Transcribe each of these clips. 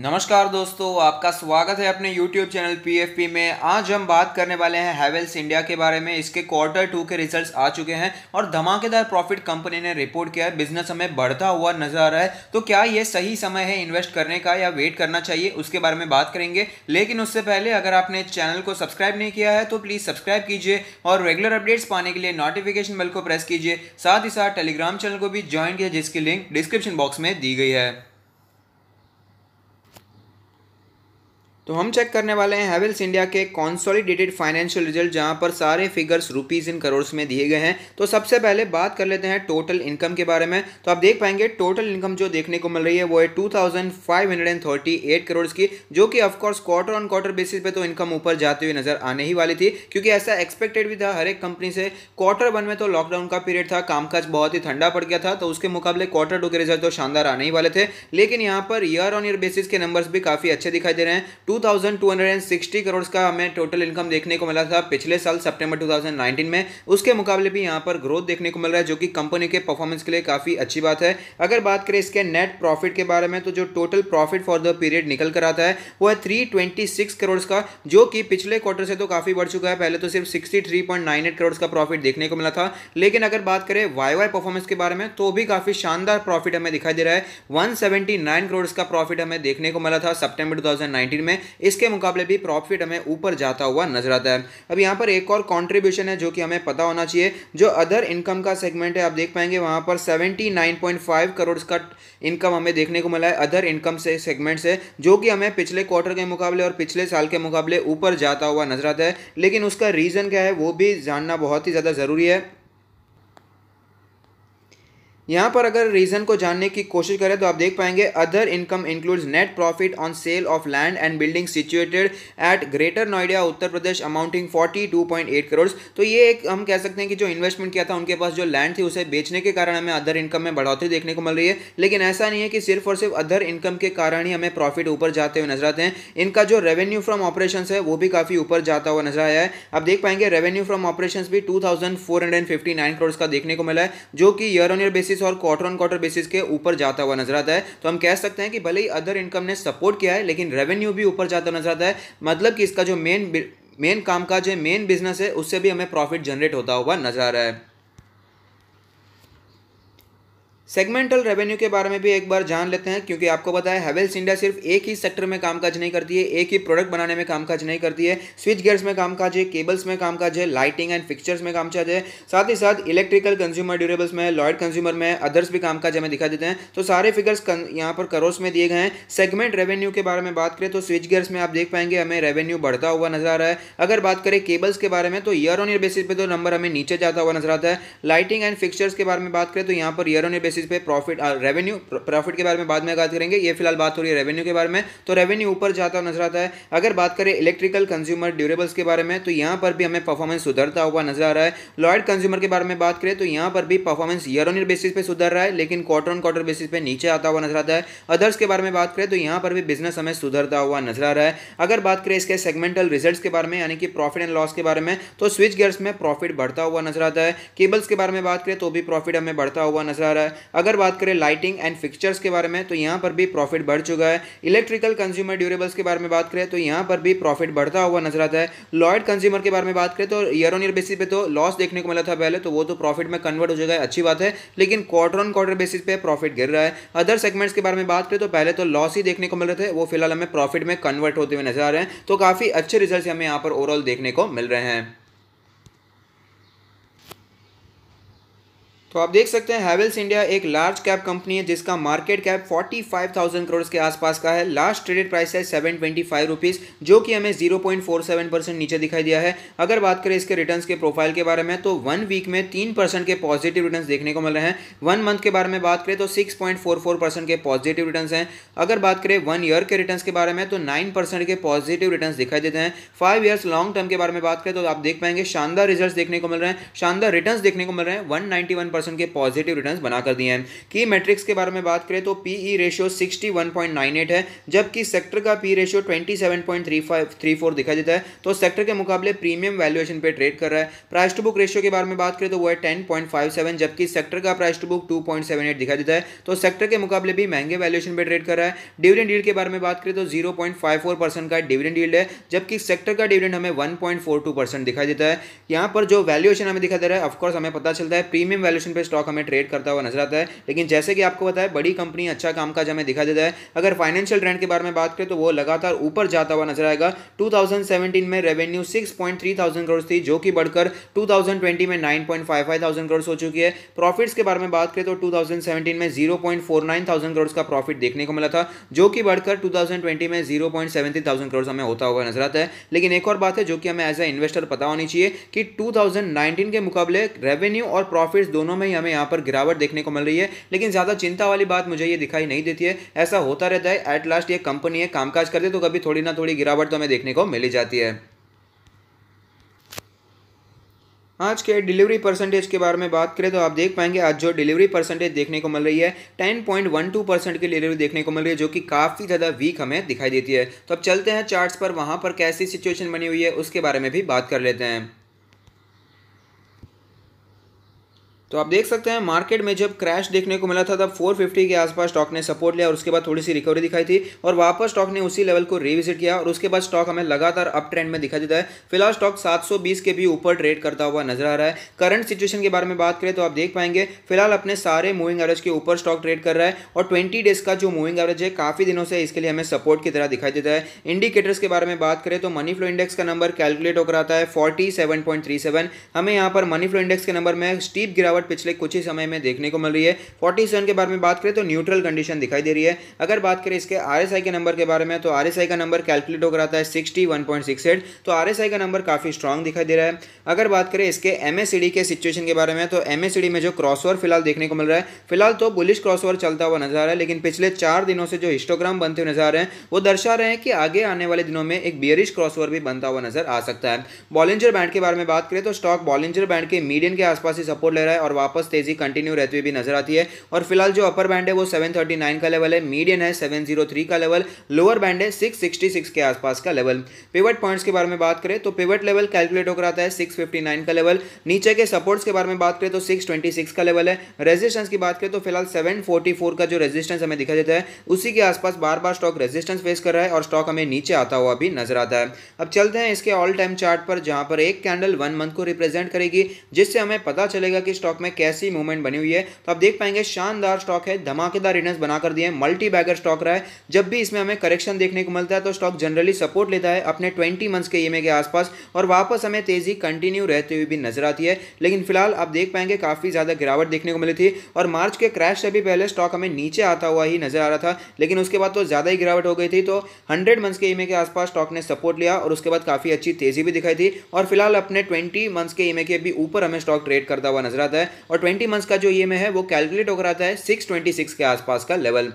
नमस्कार दोस्तों आपका स्वागत है अपने YouTube चैनल पीएफपी में आज हम बात करने वाले हैं हैवेल्स इंडिया के बारे में इसके क्वार्टर टू के रिजल्ट्स आ चुके हैं और धमाकेदार प्रॉफिट कंपनी ने रिपोर्ट किया है बिजनेस हमें बढ़ता हुआ नजर आ रहा है तो क्या ये सही समय है इन्वेस्ट करने का या वेट करना चाहिए उसके बारे में बात करेंगे लेकिन उससे पहले अगर आपने चैनल को सब्सक्राइब नहीं किया है तो प्लीज़ सब्सक्राइब कीजिए और रेगुलर अपडेट्स पाने के लिए नोटिफिकेशन बेल को प्रेस कीजिए साथ ही साथ टेलीग्राम चैनल को भी ज्वाइन किया जिसकी लिंक डिस्क्रिप्शन बॉक्स में दी गई है तो हम चेक करने वाले हैं हैवेल्स इंडिया के कॉन्सोलिडेटेड फाइनेंशियल रिजल्ट जहां पर सारे फिगर्स रुपीज़ इन करोड़्स में दिए गए हैं तो सबसे पहले बात कर लेते हैं टोटल इनकम के बारे में तो आप देख पाएंगे टोटल इनकम जो देखने को मिल रही है वो है two thousand five hundred and eight crore की जो कि of course quarter on quarter basis पे तो इनकम ऊपर जाती हुई नजर आने ही वाली थी क्योंकि ऐसा एक्सपेक्टेड भी था हर एक कंपनी से क्वार्टर वन में तो लॉकडाउन का पीरियड था कामकाज बहुत ही ठंडा पड़ गया था तो उसके मुकाबले क्वार्टर टू के रिजल्ट तो शानदार आने ही वाले थे लेकिन यहाँ पर ईयर ऑन ईयर बेसिस के नंबर्स भी काफ़ी अच्छे दिखाई दे रहे हैं 2260 करोड़ का हमें टोटल इनकम देखने को मिला था पिछले साल सितंबर 2019 में उसके मुकाबले भी यहाँ पर ग्रोथ देखने को मिल रहा है जो कि कंपनी के परफॉर्मेंस के लिए काफ़ी अच्छी बात है अगर बात करें इसके नेट प्रॉफिट के बारे में तो जो total profit for the period निकल कर आता है वो है थ्री करोड़ का जो कि पिछले क्वार्टर से तो काफ़ी बढ़ चुका है पहले तो सिर्फ सिक्सटी करोड़ का प्रॉफिट देखने को मिला था लेकिन अगर बात करें वाई वाई परफॉर्मेंस के बारे में तो भी काफ़ी शानदार प्रॉफिट हमें दिखाई दे रहा है वन करोड़ का प्रॉफिट हमें देखने को मिला था सितंबर टू में इसके मुकाबले भी प्रॉफिट हमें ऊपर जाता हुआ नजर आता है अब यहाँ पर एक और कॉन्ट्रीब्यूशन है जो कि हमें पता होना चाहिए जो अदर इनकम का सेगमेंट है आप देख पाएंगे वहाँ पर 79.5 करोड़ का इनकम हमें देखने को मिला है अदर इनकम से सेगमेंट से जो कि हमें पिछले क्वार्टर के मुकाबले और पिछले साल के मुकाबले ऊपर जाता हुआ नजर आता है लेकिन उसका रीज़न क्या है वो भी जानना बहुत ही ज़्यादा ज़रूरी है यहाँ पर अगर रीज़न को जानने की कोशिश करें तो आप देख पाएंगे other income includes net profit on sale of land and building situated at greater Noida Uttar Pradesh amounting 42.8 crore तो ये एक हम कह सकते हैं कि जो इन्वेस्टमेंट किया था उनके पास जो लैंड थी उसे बेचने के कारण हमें अदर इनकम में बढ़ोतरी देखने को मिल रही है लेकिन ऐसा नहीं है कि सिर्फ और सिर्फ अदर इनकम के कारण ही हमें प्रॉफिट ऊपर जाते हुए नजर आते हैं इनका जो रेवेन्यू फ्रॉम ऑपरेशन है वो भी काफ़ी ऊपर जाता हुआ नजर आया है आप देख पाएंगे रेवेन्यू फ्रॉम ऑपरेशन भी टू करोड़ का देखने को मिला है जो कि ईयर ऑन ईयर बेसिस और क्वार्टर ऑन क्वार्टर बेसिस के ऊपर जाता हुआ नजर आता है तो हम कह सकते हैं कि भले ही अदर इनकम ने सपोर्ट किया है लेकिन रेवेन्यू भी ऊपर जाता नजर आता है मतलब कि इसका जो मेन मेन कामकाज है मेन बिजनेस है उससे भी हमें प्रॉफिट जनरेट होता हुआ नजर आ रहा है सेगमेंटल रेवेन्यू के बारे में भी एक बार जान लेते हैं क्योंकि आपको पता है हेवेल्स इंडिया सिर्फ एक ही सेक्टर में कामकाज नहीं करती है एक ही प्रोडक्ट बनाने में कामकाज नहीं करती है स्विच गेयर्स में कामकाज है केबल्स में कामकाज है लाइटिंग एंड फिक्चर्स में कामकाज है साथ ही साथ इलेक्ट्रिकल कंज्यूमर ड्यूरेबल्स में लॉयड कंज्यूमर में अदर्स भी कामकाज हमें दिखा देते हैं तो सारे फिगर्स यहाँ पर करोस में दिए गए हैं सेगमेंट रेवेन्यू के बारे में बात करें तो स्विच गेयर्स में आप देख पाएंगे हमें रेवेन्यू बढ़ता हुआ नजर आ रहा है अगर बात करें केबल्स के बारे में तो ईयर ऑन ईयर बेसिस पर तो नंबर हमें नीचे जाता हुआ नजर आता है लाइटिंग एंड फिक्चर्स के बारे में बात करें तो यहाँ पर year on year basis basis पे प्रॉफिट रेवेन्यू प्रॉफिट के बारे में बाद में बात करेंगे ये फिलहाल बात हो रही है रेवेन्यू के बारे में तो रेवेन्यू ऊपर जाता हुआ नजर आता है अगर बात करें इलेक्ट्रिकल कंज्यूमर ड्यूरेबल्स के बारे में तो यहाँ पर भी हमें परफॉर्मेंस सुधरता हुआ नजर आ रहा है लॉयड कंज्यूमर के बारे में बात करें तो यहाँ पर भी performance year on year basis पे सुधर रहा है लेकिन क्वार्टर ऑन क्वार्टर बेसिस पे नीचे आता हुआ नजर आता है अदर्स के बारे में बात करें तो यहाँ पर भी बिजनेस हमें सुधरता हुआ नजर आ रहा है अगर बात करें इसके सेगमेंटल रिजल्ट के बारे में यानी कि प्रॉफिट एंड लॉस के बारे में तो स्विच गियर्स में प्रॉफिट बढ़ता हुआ नजर आता है केबल्स के बारे में बात करें तो भी प्रॉफिट हमें बढ़ता हुआ नजर आ रहा है अगर बात करें लाइटिंग एंड फिक्चर्स के बारे में तो यहाँ पर भी प्रॉफिट बढ़ चुका है इलेक्ट्रिकल कंज्यूमर ड्यूरेबल्स के बारे में बात करें तो यहाँ पर भी प्रॉफिट बढ़ता हुआ नजर आता है लॉयड कंज्यूमर के बारे में बात करें तो ईयर ऑन ईयर बेसिस पे तो लॉस देखने को मिला था पहले तो वो तो प्रॉफिट में कन्वर्ट हो जाएगा अच्छी बात है लेकिन क्वार्टर ऑन क्वार्टर बेसिस पे प्रॉफिट गिर रहा है अदर सेगमेंट्स के बारे में बात करें तो पहले तो लॉस ही देखने को मिल रहे थे वो फिलहाल हमें प्रॉफिट में कन्वर्ट होते हुए नजर आ रहे हैं तो काफ़ी अच्छे रिजल्ट हमें यहाँ पर ओवरऑल देखने को मिल रहे हैं तो आप देख सकते हैं हैवेल्स इंडिया एक लार्ज कैप कंपनी है जिसका मार्केट कैप 45,000 करोड़ के आसपास का है लास्ट ट्रेडेड प्राइस है सेवन ट्वेंटी फाइव रुपीज़ जो कि हमें 0.47 परसेंट नीचे दिखाई दिया है अगर बात करें इसके रिटर्न्स के प्रोफाइल के बारे में तो वन वीक में तीन परसेंट के पॉजिटिव रिटर्न देखने को मिल रहे हैं वन मंथ के बारे में बात करें तो सिक्स परसेंट के पॉजिटिव रिटर्न हैं अगर बात करें वन ईयर के रिटर्न के बारे में तो नाइन परसेंट के पॉजिटिव रिटर्न दिखाई देते हैं फाइव ईयर्स लॉन्ग टर्म के बारे में बात करें तो आप देख पाएंगे शानदार रिजल्ट देखने को मिल रहे हैं शानदार रिटर्न देखने को मिल रहे हैं वन परसेंट के पॉजिटिव रिटर्न बनाकर दिए हैं की मैट्रिक्स के बारे में बात करें तो पी ई रेशियो सिक्सटी है जबकि सेक्टर का P ratio twenty seven point देता है तो सेक्टर के मुकाबले प्रीमियम वैल्यूएशन पर ट्रेड कर रहा है प्राइस टू बुक रेशियो के बारे में बात करें तो वो है टेन जबकि सेक्टर का प्राइस टू बुक टू दिखा देता है तो सेक्टर के मुकाबले भी महंगे वैल्यूएशन पर ट्रेड कर रहा है डिविडेंड डील के बारे में बात करें तो जीरो परसेंट का डिविडेंड डील है जबकि सेक्टर का डिविडेंड हमें one point four two percent दिखाई देता है यहां पर जो वैल्यूएशन हमें दिखाई दे रहा है ऑफकोर्स हमें पता चलता है प्रीमियम वैल्यूएशन पे स्टॉक हमें ट्रेड करता हुआ नजर आता है लेकिन जैसे कि आपको बताया बड़ी कंपनी अच्छा काम कामकाज हमें दिखा देता है अगर फाइनेंशियल ट्रेंड के बारे में बात करें तो वो लगातार ऊपर जाता हुआ नजर आएगा 2017 में रेवेन्यू 6.3 थाउजेंड करोड़ थी जो कि बढ़कर 2020 में 9.55 थाउजेंड करोड़ हो चुकी है प्रॉफिट्स के बारे में बात करें तो 2017 में 0.49 थाउजेंड करोड़ का प्रॉफिट देखने को मिला था जो कि बढ़कर 2020 में 0.70 थाउजेंड करोड़ हमें होता हुआ नजर आता है लेकिन एक और बात है जो कि हमें एज ए इन्वेस्टर पता होनी चाहिए कि 2019 के मुकाबले रेवेन्यू और प्रॉफिट्स दोनों में ही हमें यहाँ पर गिरावट देखने को मिल रही है लेकिन ज़्यादा चिंता वाली बात मुझे ये दिखाई नहीं देती है ऐसा होता रहता है एट लास्ट ये कंपनी है कामकाज करती है तो कभी थोड़ी ना थोड़ी गिरावट तो हमें देखने को मिली जाती है आज के डिलीवरी परसेंटेज के बारे में बात करें तो आप देख पाएंगे आज जो डिलीवरी परसेंटेज देखने को मिल रही है 10.12 परसेंट की डिलीवरी देखने को मिल रही है जो कि काफ़ी ज़्यादा वीक हमें दिखाई देती है तो अब चलते हैं चार्ट्स पर वहाँ पर कैसी सिचुएशन बनी हुई है उसके बारे में भी बात कर लेते हैं तो आप देख सकते हैं मार्केट में जब क्रैश देखने को मिला था तब 450 के आसपास स्टॉक ने सपोर्ट लिया और उसके बाद थोड़ी सी रिकवरी दिखाई थी और वापस स्टॉक ने उसी लेवल को रिविजिट किया और उसके बाद स्टॉक हमें लगातार अप ट्रेंड में दिखाई देता है फिलहाल स्टॉक 720 के भी ऊपर ट्रेड करता हुआ नजर आ रहा है करंट सिचुएशन के बारे में बात करें तो आप देख पाएंगे फिलहाल अपने सारे मूविंग एवरेज के ऊपर स्टॉक ट्रेड कर रहा है और ट्वेंटी डेज का जो मूविंग एवरेज है काफी दिनों से इसके लिए हमें सपोर्ट की तरह दिखाई देता है इंडिकेटर्स के बारे में बात करें तो मनी फ्लो इंडेक्स का नंबर कैलकुलेट होकर आता है फोर्टी हमें यहाँ पर मनी फ्लो इंडेक्स के नंबर में स्टीप गिरावट गिरावट पिछले कुछ ही समय में देखने को मिल रही है फोर्टी सेवन के बारे में बात करें तो न्यूट्रल कंडीशन दिखाई दे रही है अगर बात करें इसके आर के नंबर के बारे में तो आर का नंबर कैलकुलेट होकर आता है सिक्सटी तो आर का नंबर काफ़ी स्ट्रॉन्ग दिखाई दे रहा है अगर बात करें इसके एम के सिचुएशन के बारे में तो एम में जो क्रॉसओवर फिलहाल देखने को मिल रहा है फिलहाल तो बुलिश क्रॉसओवर चलता हुआ नजर आ रहा है लेकिन पिछले चार दिनों से जो हिस्टोग्राम बनते हुए नजर आ रहे हैं वो दर्शा रहे हैं कि आगे आने वाले दिनों में एक बियरिश क्रॉसओवर भी बनता हुआ नजर आ सकता है बॉलिंजर बैंड के बारे में बात करें तो स्टॉक बॉलिंजर बैंड के मीडियम के आसपास ही सपोर्ट ले रहा है और और वापस तेजी कंटिन्यू रहती हुई भी नजर आती है और फिलहाल जो अपर बैंड है वो 739 का लेवल है मीडियन है 703 का लेवल लोअर बैंड है 666 के आसपास का लेवल पिवट पॉइंट्स के बारे में बात करें तो पिवट लेवल कैलकुलेट होकर आता है 659 का लेवल नीचे के सपोर्ट्स के बारे में बात करें तो सिक्स का लेवल है रेजिस्टेंस की बात करें तो फिलहाल 744 का जो रेजिस्टेंस हमें दिखा देता है उसी के आसपास बार बार स्टॉक रेजिस्टेंस फेस कर रहा है और स्टॉक हमें नीचे आता हुआ भी नजर आता है अब चलते हैं इसके ऑल टाइम चार्ट पर जहां पर एक कैंडल वन मंथ को रिप्रेजेंट करेगी जिससे हमें पता चलेगा कि स्टॉक में कैसी मूवमेंट बनी हुई है तो आप देख पाएंगे शानदार स्टॉक है धमाकेदार रिटर्न बनाकर दिए मल्टी बैगर स्टॉक रहा है जब भी इसमें हमें करेक्शन देखने को मिलता है तो स्टॉक जनरली सपोर्ट लेता है अपने ट्वेंटी मंथ्स के ई e के आसपास और वापस हमें तेजी कंटिन्यू रहते हुए भी नजर आती है लेकिन फिलहाल आप देख पाएंगे काफ़ी ज़्यादा गिरावट देखने को मिली थी और मार्च के क्रैश से भी पहले स्टॉक हमें नीचे आता हुआ ही नजर आ रहा था लेकिन उसके बाद तो ज़्यादा ही गिरावट हो गई थी तो हंड्रेड मंथ्स के ईमे e के आसपास स्टॉक ने सपोर्ट लिया और उसके बाद काफ़ी अच्छी तेजी भी दिखाई थी और फिलहाल अपने ट्वेंटी मंथ्स के ईमे e के भी ऊपर हमें स्टॉक ट्रेड करता हुआ नजर आता है है और ट्वेंटी मंथ्स का जो ई e है वो कैलकुलेट होकर आता है सिक्स के आसपास का लेवल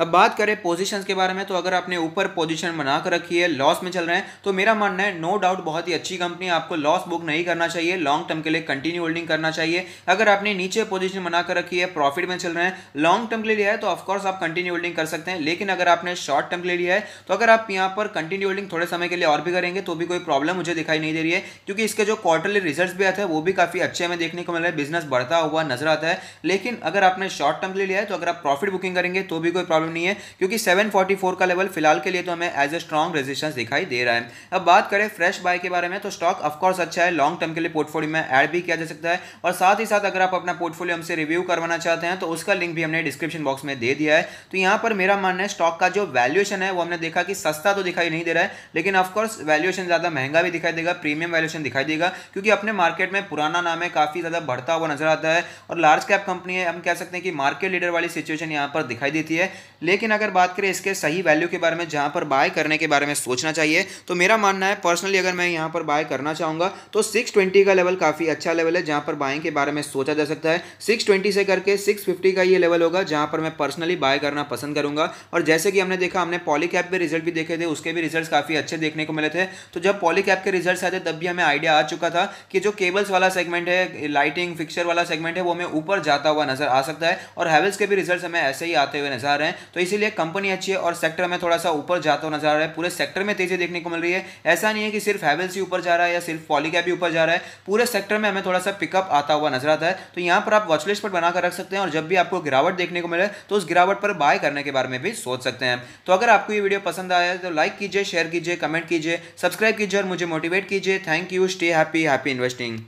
अब बात करें पोजीशंस के बारे में तो अगर आपने ऊपर पोजीशन बना कर रखी है लॉस में चल रहे हैं तो मेरा मानना है नो डाउट बहुत ही अच्छी कंपनी आपको लॉस बुक नहीं करना चाहिए लॉन्ग टर्म के लिए कंटिन्यू होल्डिंग करना चाहिए अगर आपने नीचे पोजीशन बना कर रखी है प्रॉफिट में चल रहे हैं लॉन्ग टर्म के लिए लिया है तो ऑफकोर्स आप कंटिन्यू होल्डिंग कर सकते हैं लेकिन अगर आपने शॉर्ट टर्म के लिए लिया है तो अगर आप यहाँ पर कंटिन्यू होल्डिंग थोड़े समय के लिए और भी करेंगे तो भी कोई प्रॉब्लम मुझे दिखाई नहीं दे रही है क्योंकि इसके जो क्वार्टरली रिजल्ट भी आते हैं वो भी काफ़ी अच्छे हमें देखने को मिल रहा है बिजनेस बढ़ता हुआ नजर आता है लेकिन अगर आपने शॉर्ट टर्म के लिए लिया है तो अगर आप प्रॉफिट बुकिंग करेंगे तो भी कोई प्रॉब्लम प्रॉब्लम नहीं है क्योंकि 744 का लेवल फिलहाल के लिए तो हमें एज ए स्ट्रॉन्ग रेजिस्टेंस दिखाई दे रहा है अब बात करें फ्रेश बाय के बारे में तो स्टॉक ऑफकोर्स अच्छा है लॉन्ग टर्म के लिए पोर्टफोलियो में एड भी किया जा सकता है और साथ ही साथ अगर आप अपना पोर्टफोलियो हमसे रिव्यू करवाना चाहते हैं तो उसका लिंक भी हमने डिस्क्रिप्शन बॉक्स में दे दिया है तो यहाँ पर मेरा मानना है स्टॉक का जो वैल्यूएशन है वो हमने देखा कि सस्ता तो दिखाई नहीं दे रहा है लेकिन ऑफकोर्स वैल्यूएशन ज़्यादा महंगा भी दिखाई देगा प्रीमियम वैल्यूएशन दिखाई देगा क्योंकि अपने मार्केट में पुराना नाम है काफ़ी ज़्यादा बढ़ता हुआ नजर आता है और लार्ज कैप कंपनी है हम कह सकते हैं कि मार्केट लीडर वाली सिचुएशन यहाँ पर दिखाई देती है लेकिन अगर बात करें इसके सही वैल्यू के बारे में जहाँ पर बाय करने के बारे में सोचना चाहिए तो मेरा मानना है पर्सनली अगर मैं यहाँ पर बाय करना चाहूँगा तो सिक्स का लेवल काफ़ी अच्छा लेवल है जहाँ पर बाइंग के बारे में सोचा जा सकता है सिक्स से करके सिक्स का ये लेवल होगा जहाँ पर मैं पर्सनली बाय करना पसंद करूँगा और जैसे कि हमने देखा हमने पॉली कैप के रिजल्ट भी देखे थे उसके भी रिजल्ट काफ़ी अच्छे देखने को मिले थे तो जब पॉली कैप के रिजल्ट आए थे तब भी हमें आइडिया आ चुका था कि जो केबल्स वाला सेगमेंट है लाइटिंग फिक्सर वाला सेगमेंट है वो हमें ऊपर जाता हुआ नजर आ सकता है और हैवल्स के भी रिजल्ट हमें ऐसे ही आते हुए नजर आ रहे हैं तो इसीलिए कंपनी अच्छी है और सेक्टर में थोड़ा सा ऊपर जाता हुआ नजर आ रहा है पूरे सेक्टर में तेजी देखने को मिल रही है ऐसा नहीं है कि सिर्फ हैवल्स ही ऊपर जा रहा है या सिर्फ पॉलीकैप ही ऊपर जा रहा है पूरे सेक्टर में हमें थोड़ा सा पिकअप आता हुआ नजर आता है तो यहाँ पर आप वॉचलिस्ट पर बनाकर रख सकते हैं और जब भी आपको गिरावट देखने को मिले तो उस गिरावट पर बाय करने के बारे में भी सोच सकते हैं तो अगर आपको ये वीडियो पसंद आया तो लाइक कीजिए शेयर कीजिए कमेंट कीजिए सब्सक्राइब कीजिए और मुझे मोटिवेट कीजिए thank you stay happy happy investing